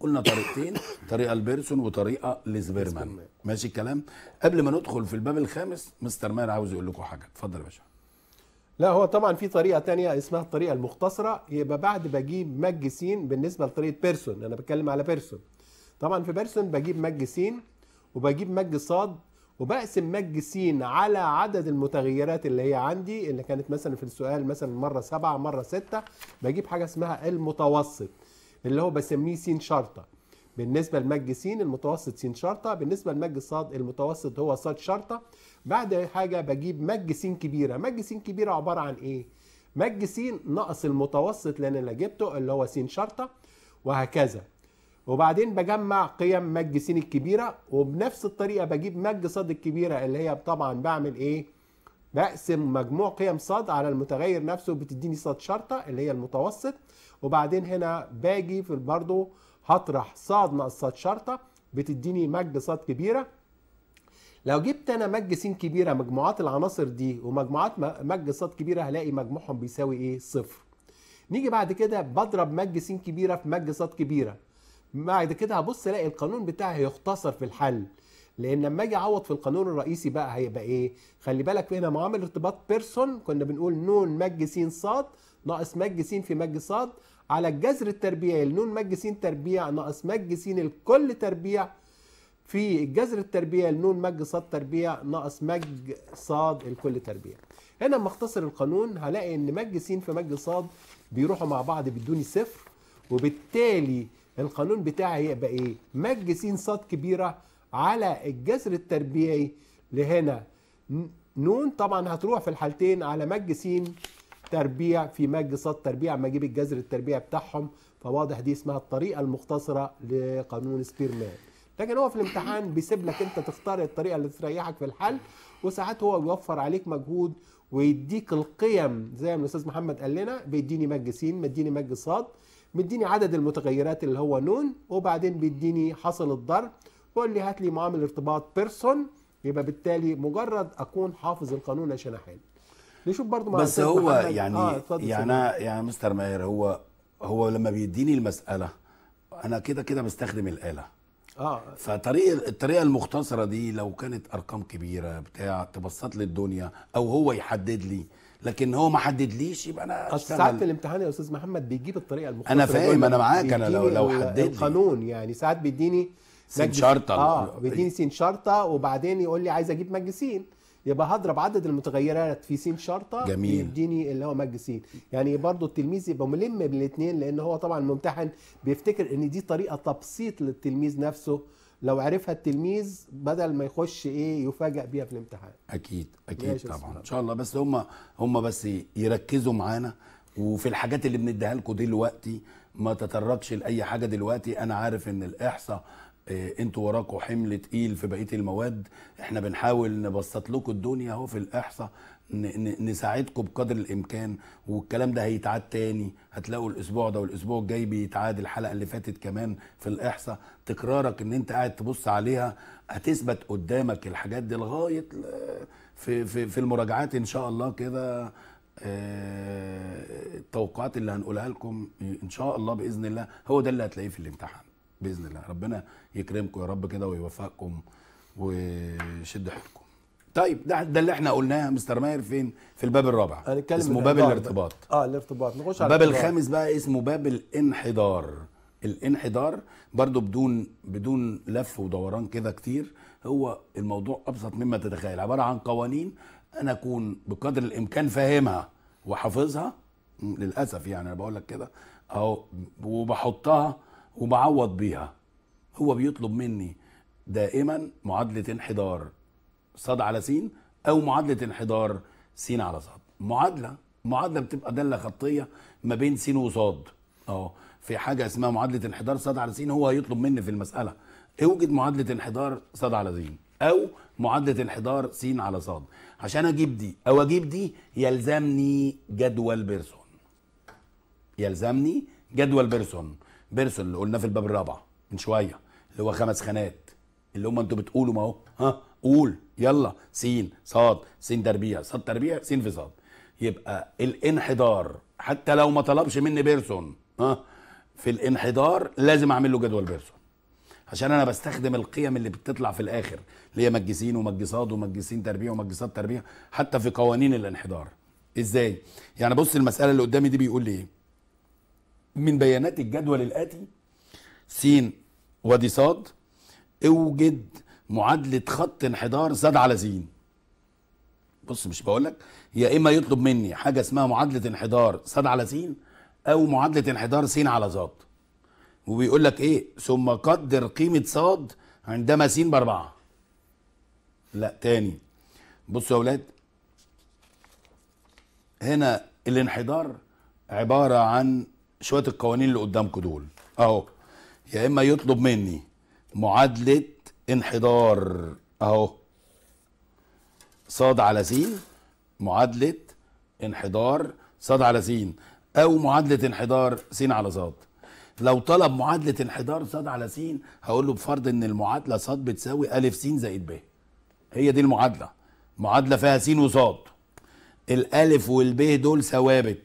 قلنا طريقتين طريقه البيرسون وطريقه لسبيرمان ماشي الكلام قبل ما ندخل في الباب الخامس مستر مان عاوز يقول لكم حاجه اتفضل يا باشا لا هو طبعا في طريقه تانية اسمها الطريقه المختصره يبقى بعد بجيب مج س بالنسبه لطريقه بيرسون انا بتكلم على بيرسون طبعا في بيرسون بجيب مج س وبجيب مج ص وبقسم مج س على عدد المتغيرات اللي هي عندي اللي كانت مثلا في السؤال مثلا مره سبعه مره سته بجيب حاجه اسمها المتوسط اللي هو بسميه س شرطه بالنسبه لمج س المتوسط س شرطه بالنسبه لمج ص المتوسط هو ص شرطه بعد حاجه بجيب مج س كبيره مج س كبيره عباره عن ايه مج س ناقص المتوسط لان انا جبته اللي هو س شرطه وهكذا وبعدين بجمع قيم مج س الكبيره وبنفس الطريقه بجيب مج ص الكبيره اللي هي طبعا بعمل ايه بقسم مجموع قيم ص على المتغير نفسه بتديني ص شرطه اللي هي المتوسط وبعدين هنا باجي في برضه هطرح ص ناقص ص شرطه بتديني مج ص كبيره لو جبت انا مج س كبيره مجموعات العناصر دي ومجموعات مج ص كبيره هلاقي مجموعهم بيساوي ايه صفر نيجي بعد كده بضرب مج س كبيره في مج ص كبيره بعد كده هبص الاقي القانون بتاعي هيختصر في الحل لان لما اجي اعوض في القانون الرئيسي بقى هيبقى ايه خلي بالك هنا معامل ارتباط بيرسون كنا بنقول نون مج س ص ناقص مج س في مج ص على الجذر التربيعي النون مج س تربيع ناقص مج س الكل تربيع في الجذر التربيع النون مج ص تربيع ناقص مج ص الكل تربيع هنا لما اختصر القانون هلاقي ان مج س في مج ص بيروحوا مع بعض بيدوني صفر وبالتالي القانون بتاعي هيبقى ايه مج س ص كبيره على الجذر التربيعي لهنا نون طبعا هتروح في الحالتين على مج س تربيع في مج ص تربيع اما اجيب الجذر التربيع بتاعهم فواضح دي اسمها الطريقه المختصره لقانون سبيرمان لكن هو في الامتحان بيسيب لك انت تختار الطريقه اللي تريحك في الحل وساعات هو بيوفر عليك مجهود ويديك القيم زي ما الاستاذ محمد قال لنا بيديني مج س مديني مج صاد مديني عدد المتغيرات اللي هو نون وبعدين بيديني حاصل الضرب بقول لي هات لي معامل ارتباط بيرسون يبقى بالتالي مجرد اكون حافظ القانون عشان احل نشوف برضو مع بس هو يعني آه يعني يا يعني مستر ماهر هو هو لما بيديني المساله انا كده كده بستخدم الاله اه فطريقه الطريقه المختصره دي لو كانت ارقام كبيره بتاع تبسط لي الدنيا او هو يحدد لي لكن هو ما حددليش يبقى انا اصل ساعات الامتحان يا استاذ محمد بيجيب الطريقه المختلفه انا فاهم انا معاك انا لو لو حددت القانون يعني ساعات بيديني شرطه اه بيديني سين شرطه وبعدين يقول لي عايز اجيب مجلسين يبقى هضرب عدد المتغيرات في سين شرطه جميل يديني اللي هو مج سين يعني برضو التلميذ يبقى ملم بالاثنين لان هو طبعا الممتحن بيفتكر ان دي طريقه تبسيط للتلميذ نفسه لو عرفها التلميذ بدل ما يخش ايه يفاجئ بيها في الامتحان اكيد اكيد طبعا ان شاء الله بس هم هم بس يركزوا معانا وفي الحاجات اللي بنديها لكم دلوقتي ما تتركش لاي حاجه دلوقتي انا عارف ان الاحصاء إيه، انتوا وراكم حمل تقيل في بقيه المواد احنا بنحاول نبسط لكم الدنيا اهو في الاحصاء نساعدكم بقدر الامكان والكلام ده هيتعاد تاني هتلاقوا الاسبوع ده والاسبوع الجاي بيتعاد الحلقه اللي فاتت كمان في الاحصاء تكرارك ان انت قاعد تبص عليها هتثبت قدامك الحاجات دي لغايه في في في المراجعات ان شاء الله كده آه، التوقعات اللي هنقولها لكم ان شاء الله باذن الله هو ده اللي هتلاقيه في الامتحان باذن الله ربنا يكرمكم يا رب كده ويوفقكم ويشد حيلكم طيب ده ده اللي احنا قلناه مستر ماهر فين في الباب الرابع هنتكلم اسمه باب الارتباط اه الارتباط نخش على الباب الخامس بقى اسمه باب الانحدار الانحدار برضو بدون بدون لف ودوران كده كتير هو الموضوع ابسط مما تتخيل عباره عن قوانين انا اكون بقدر الامكان فاهمها وحافظها للاسف يعني انا بقول لك كده اهو وبحطها وبعوض بيها هو بيطلب مني دائما معادلة انحدار صاد على سين أو معادلة انحدار سين على صاد معادلة معادلة بتبقى دالة خطية ما بين سين وصاد اه في حاجة اسمها معادلة انحدار صاد على سين هو هيطلب مني في المسألة اوجد معادلة انحدار صاد على سين أو معادلة انحدار س على صاد عشان أجيب دي أو أجيب دي يلزمني جدول بيرسون يلزمني جدول بيرسون بيرسون اللي قلناه في الباب الرابع من شويه اللي هو خمس خانات اللي هم انتوا بتقولوا ما هو ها قول يلا سين صاد سين تربيع صاد تربيع سين في صاد يبقى الانحدار حتى لو ما طلبش مني بيرسون ها في الانحدار لازم اعمل له جدول بيرسون عشان انا بستخدم القيم اللي بتطلع في الاخر اللي هي مجسين ومجساد ومجسين تربيع ومجساد تربيع حتى في قوانين الانحدار ازاي يعني بص المساله اللي قدامي دي بيقول لي ايه من بيانات الجدول الآتي س د ص اوجد معادلة خط انحدار ز على ز بص مش بقول لك يا إما يطلب مني حاجة اسمها معادلة انحدار ص على س أو معادلة انحدار س على ز وبيقول لك إيه ثم قدر قيمة ص عندما س بأربعة لا تاني بصوا يا ولاد هنا الانحدار عبارة عن شويه القوانين اللي قدامكم دول اهو يا اما يطلب مني معادله انحدار اهو ص على س معادله انحدار ص على س او معادله انحدار س على ص لو طلب معادله انحدار ص على س هقول له بفرض ان المعادله ص بتساوي ا س زائد ب هي دي المعادله معادله فيها س وص الالف والب دول ثوابت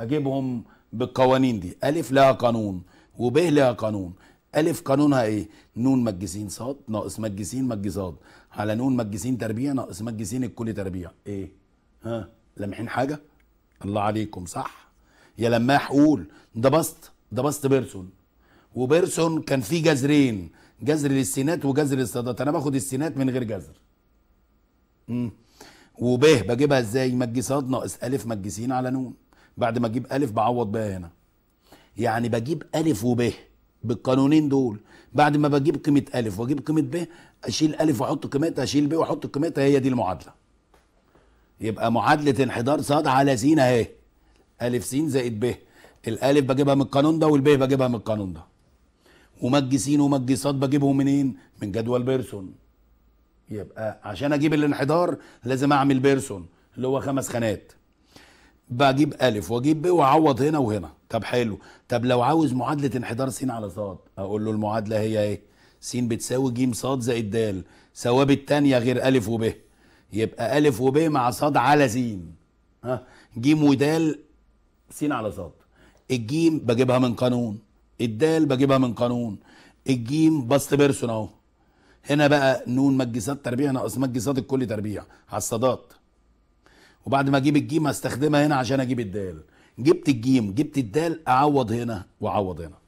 اجيبهم بالقوانين دي ألف لها قانون وب لها قانون ألف قانونها إيه؟ نون مجسين صاد ناقص مجسين مجسات على نون مجسين تربيع ناقص مجسين الكل تربيع إيه؟ ها لامحين حاجة؟ الله عليكم صح يا لماح قول ده بسط ده بسط بيرسون وبيرسون كان فيه جذرين جذر للسينات وجذر للصادات انا باخد السينات من غير جذر امم وب بجيبها ازاي مجسات ناقص الف مجسين على نون بعد ما اجيب الف بعوض ب هنا يعني بجيب الف وب بالقانونين دول بعد ما بجيب قيمه الف واجيب قيمه ب اشيل الف واحط قيمتها اشيل ب واحط قيمتها هي دي المعادله يبقى معادله انحدار صاد على س اهي الف س زائد ب الالف بجيبها من القانون ده والب بجيبها من القانون ده ومج س ومج ص بجيبهم منين من جدول بيرسون يبقى عشان اجيب الانحدار لازم اعمل بيرسون اللي هو خمس خانات بجيب الف واجيب ب واعوض هنا وهنا طب حلو طب لو عاوز معادله انحدار س على ص اقول له المعادله هي ايه س بتساوي ج ص زائد د ثوابت الثانيه غير الف وب يبقى الف وب مع ص على س ها ج ود س على ص الجيم بجيبها من قانون الدال بجيبها من قانون الجيم بسط بيرسون اهو هنا بقى نون مج تربيع ناقص مج ص الكل تربيع على الصادات وبعد ما اجيب الجيم استخدمها هنا عشان اجيب الدال جبت الجيم جبت الدال اعوض هنا واعوض هنا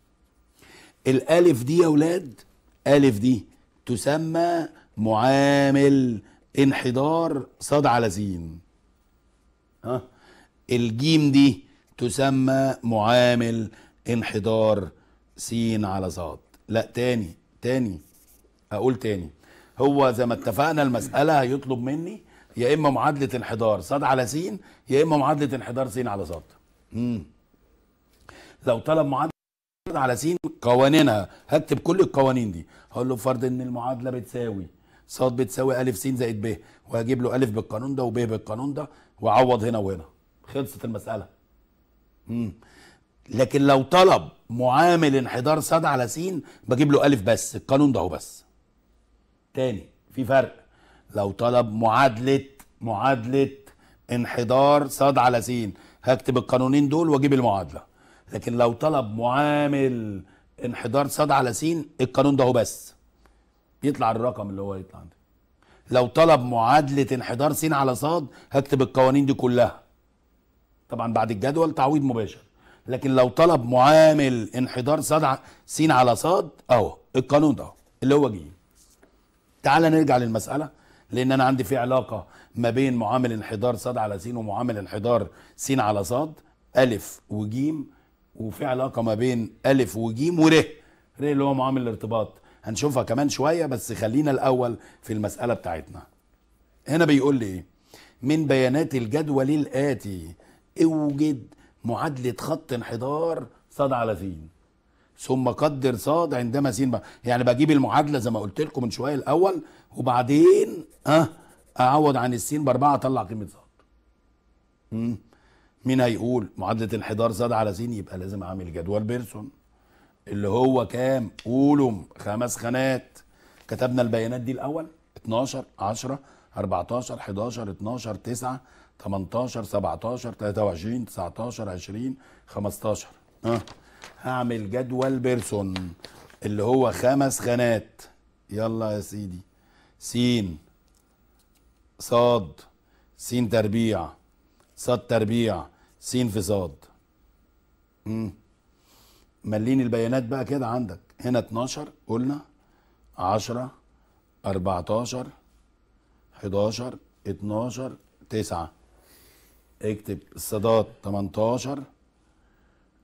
الالف دي يا اولاد الف دي تسمى معامل انحدار صاد على زين ها الجيم دي تسمى معامل انحدار سين على صاد لا تاني تاني اقول تاني هو زي ما اتفقنا المسألة هيطلب مني يا اما معادله انحدار صاد على س يا اما معادله انحدار س على صاد امم لو طلب معادله على س قوانينها هكتب كل القوانين دي هقول له فرض ان المعادله بتساوي ص بتساوي ا س زائد ب وهجيب له ا بالقانون ده وب بالقانون ده واعوض هنا وهنا خلصت المساله امم لكن لو طلب معامل انحدار صاد على س بجيب له ا بس القانون ده هو بس تاني في فرق لو طلب معادله معادله انحدار صاد على سين هكتب القانونين دول واجيب المعادله لكن لو طلب معامل انحدار صاد على سين القانون ده هو بس يطلع الرقم اللي هو يطلع ده لو طلب معادله انحدار س على صاد هكتب القوانين دي كلها طبعا بعد الجدول تعويض مباشر لكن لو طلب معامل انحدار صاد س على صاد اهو القانون ده اللي هو جيم تعال نرجع للمساله لان انا عندي في علاقه ما بين معامل انحدار صاد على س ومعامل انحدار س على صاد الف وجيم وفي علاقه ما بين الف وجيم ور ر اللي هو معامل الارتباط هنشوفها كمان شويه بس خلينا الاول في المساله بتاعتنا هنا بيقول لي ايه من بيانات الجدول الاتي اوجد معادله خط انحدار صاد على س ثم قدر صاد عندما سين يعني بجيب المعادله زي ما قلت لكم من شويه الاول وبعدين اه اعوض عن السين باربعه اطلع قيمه صاد مين هيقول معادله انحدار صاد على سين يبقى لازم اعمل جدول بيرسون اللي هو كام قولهم خمس خانات كتبنا البيانات دي الاول 12 10 14 11 12 9 18 17 23 19 20 15 ها أه. هعمل جدول بيرسون اللي هو خمس خانات يلا يا سيدي سين صاد سين تربيع صاد تربيع سين في صاد ملين البيانات بقى كده عندك هنا 12 قلنا 10 14 11 12 9 اكتب الصادات 18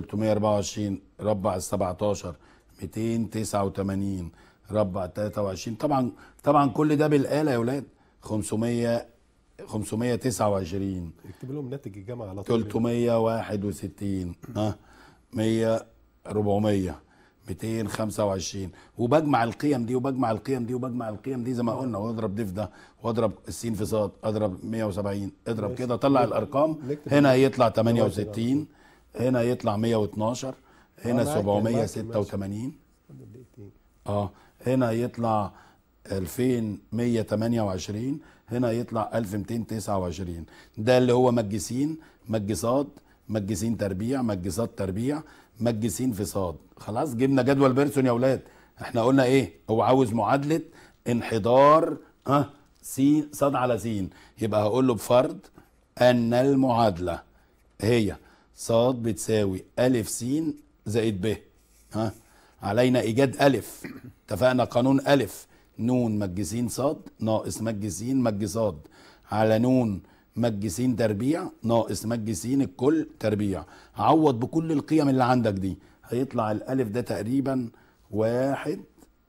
324 ربع ال 17 289 ربع 23 طبعا طبعا كل ده بالاله يا اولاد 500 529 اكتب لهم ناتج الجامعه على طول 361 ها 100 400 225 وبجمع القيم دي وبجمع القيم دي وبجمع القيم دي زي ما قلنا واضرب دي في ده واضرب السين في صاد اضرب 170 اضرب كده طلع الارقام هنا يطلع 68 هنا يطلع 112 هنا 786 اه هنا يطلع 2128 هنا يطلع 1229 ده اللي هو مجسين مجسات مجسين تربيع مجسات تربيع مجسين في صاد خلاص جبنا جدول بيرسون يا اولاد احنا قلنا ايه هو عاوز معادله انحدار اه س صاد على س يبقى هقول له بفرض ان المعادله هي ص بتساوي ألف س زائد ب ها علينا إيجاد ألف اتفقنا قانون ألف نون س ص ناقص س مج ص على نون س تربيع ناقص س الكل تربيع عوض بكل القيم اللي عندك دي هيطلع الألف ده تقريبا واحد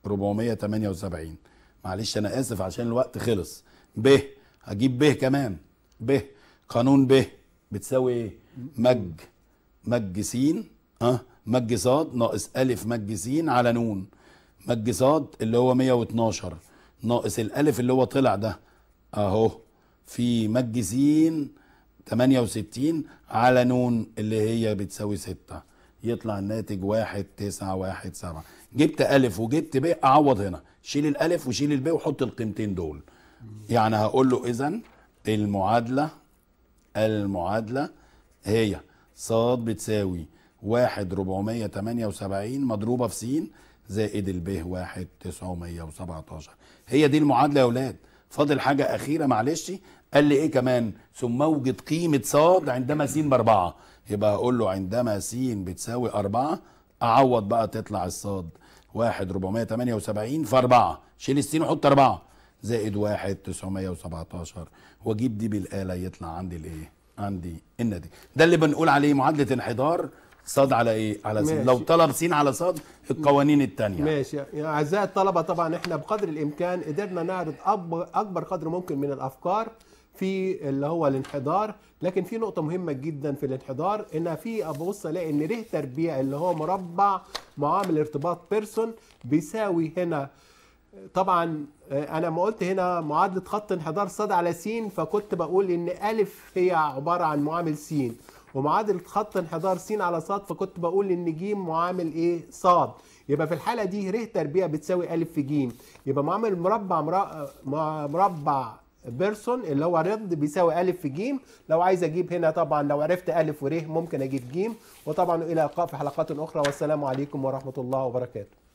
478 معلش أنا آسف عشان الوقت خلص ب هجيب ب كمان ب قانون ب بتساوي ايه؟ مج مج س اه مج ص ناقص الف مج س على نون مج ص اللي هو 112 ناقص الالف اللي هو طلع ده اهو في مج س 68 على نون اللي هي بتساوي 6 يطلع الناتج 1917 جبت الف وجبت ب اعوض هنا شيل الالف وشيل الب وحط القيمتين دول يعني هقول له اذا المعادله المعادله هي ص بتساوي واحد ربعمية تمانية وسبعين مضروبة في س زائد ال واحد تسعمية وسبعتاشر هي دي المعادلة يا ولاد فاضل حاجة أخيرة معلش قال لي إيه كمان ثم أوجد قيمة ص عندما س بأربعة يبقى هقول له عندما س بتساوي أربعة أعوض بقى تطلع الصاد واحد ربعمية تمانية وسبعين في أربعة شيل السين وحط أربعة زائد واحد تسعمية وأجيب دي بالآلة يطلع عندي الإيه عندي النادي ده اللي بنقول عليه معادله انحدار صاد على ايه على ماشي. سين لو طلب سين على صاد القوانين الثانيه ماشي يا اعزائي الطلبه طبعا احنا بقدر الامكان قدرنا نعرض اكبر قدر ممكن من الافكار في اللي هو الانحدار لكن في نقطه مهمه جدا في الانحدار ان في ابص الاقي ان ر تربيع اللي هو مربع معامل ارتباط بيرسون بيساوي هنا طبعا آه، انا ما قلت هنا معادله خط انحدار صاد على س فكنت بقول ان ا هي عباره عن معامل س ومعادله خط انحدار س على صاد فكنت بقول ان ج معامل ايه صاد يبقى في الحاله دي ر تربيع بتساوي ا في ج يبقى معامل مربع مربع بيرسون اللي هو رد بيساوي ا في ج لو عايز اجيب هنا طبعا لو عرفت ا ور ممكن اجيب ج وطبعا الى لقاء في حلقات اخرى والسلام عليكم ورحمه الله وبركاته